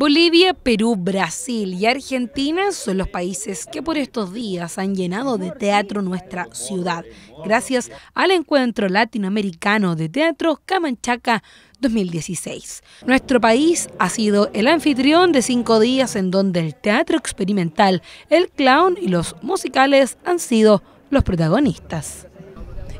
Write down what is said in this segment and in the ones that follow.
Bolivia, Perú, Brasil y Argentina son los países que por estos días han llenado de teatro nuestra ciudad, gracias al encuentro latinoamericano de teatro Camanchaca 2016. Nuestro país ha sido el anfitrión de cinco días en donde el teatro experimental, el clown y los musicales han sido los protagonistas.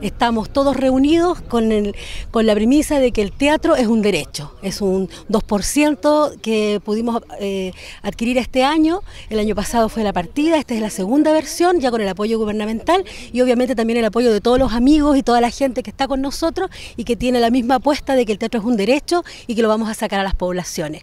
Estamos todos reunidos con, la premisa de que el teatro es un derecho, es un 2% que pudimos eh, adquirir este año, el año pasado fue la partida, esta es la segunda versión, ya con el apoyo gubernamental y obviamente también el apoyo de todos los amigos y toda la gente que está con nosotros y que tiene la misma apuesta de que el teatro es un derecho y que lo vamos a sacar a las poblaciones.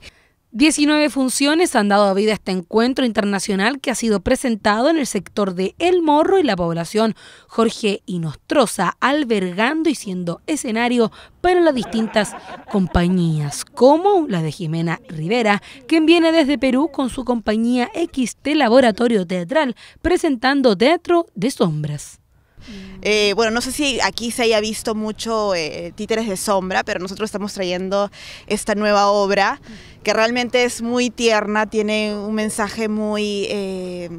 19 funciones han dado vida a este encuentro internacional que ha sido presentado en el sector de El Morro y la población Jorge Inostroza, albergando y siendo escenario para las distintas compañías, como la de Jimena Rivera, quien viene desde Perú con su compañía XT Laboratorio Teatral, presentando Teatro de Sombras. Eh, bueno, no sé si aquí se haya visto mucho eh, Títeres de Sombra, pero nosotros estamos trayendo esta nueva obra que realmente es muy tierna, tiene un mensaje muy... Eh,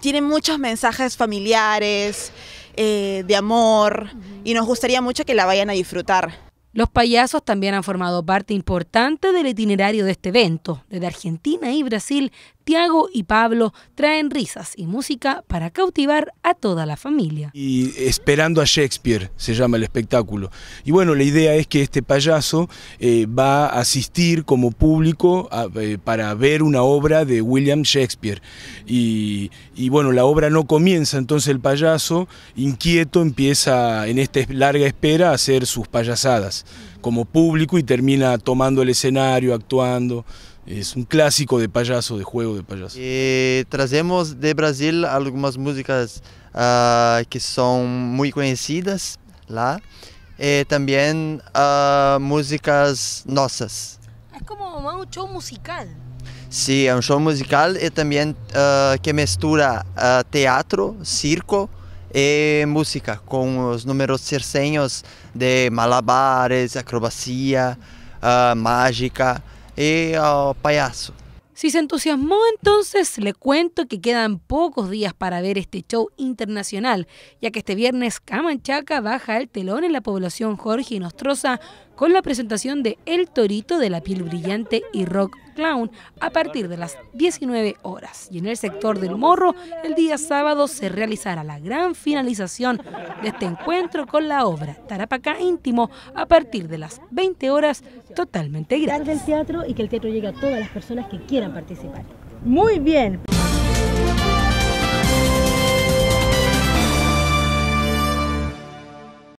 tiene muchos mensajes familiares, de amor, y nos gustaría mucho que la vayan a disfrutar. Los payasos también han formado parte importante del itinerario de este evento. Desde Argentina y Brasil Tiago y Pablo traen risas y música para cautivar a toda la familia. Y Esperando a Shakespeare se llama el espectáculo. Y bueno, la idea es que este payaso eh, va a asistir como público eh, para ver una obra de William Shakespeare. y bueno, la obra no comienza, entonces el payaso, inquieto, empieza en esta larga espera a hacer sus payasadas como público y termina tomando el escenario, actuando es un clásico de payaso, de juego de payaso. Y eh, traemos de Brasil algunas músicas ah, que son muy conocidas lá, y eh, también ah, músicas nuestras. Es como un show musical. Sí, es un show musical y también ah, que mezcla teatro, circo y música, con los números cerceños de malabares, acrobacia, mágica. Eh, payaso. Si se entusiasmó, entonces le cuento que quedan pocos días para ver este show internacional, ya que este viernes Camanchaca baja el telón en la población Jorge Nostroza con la presentación de El Torito de la piel brillante y rock a partir de las 19 horas. Y en el sector del Morro, el día sábado se realizará la gran finalización de este encuentro con la obra Tarapacá Íntimo a partir de las 20 horas totalmente gratis. del teatro y que el teatro llegue a todas las personas que quieran participar. Muy bien.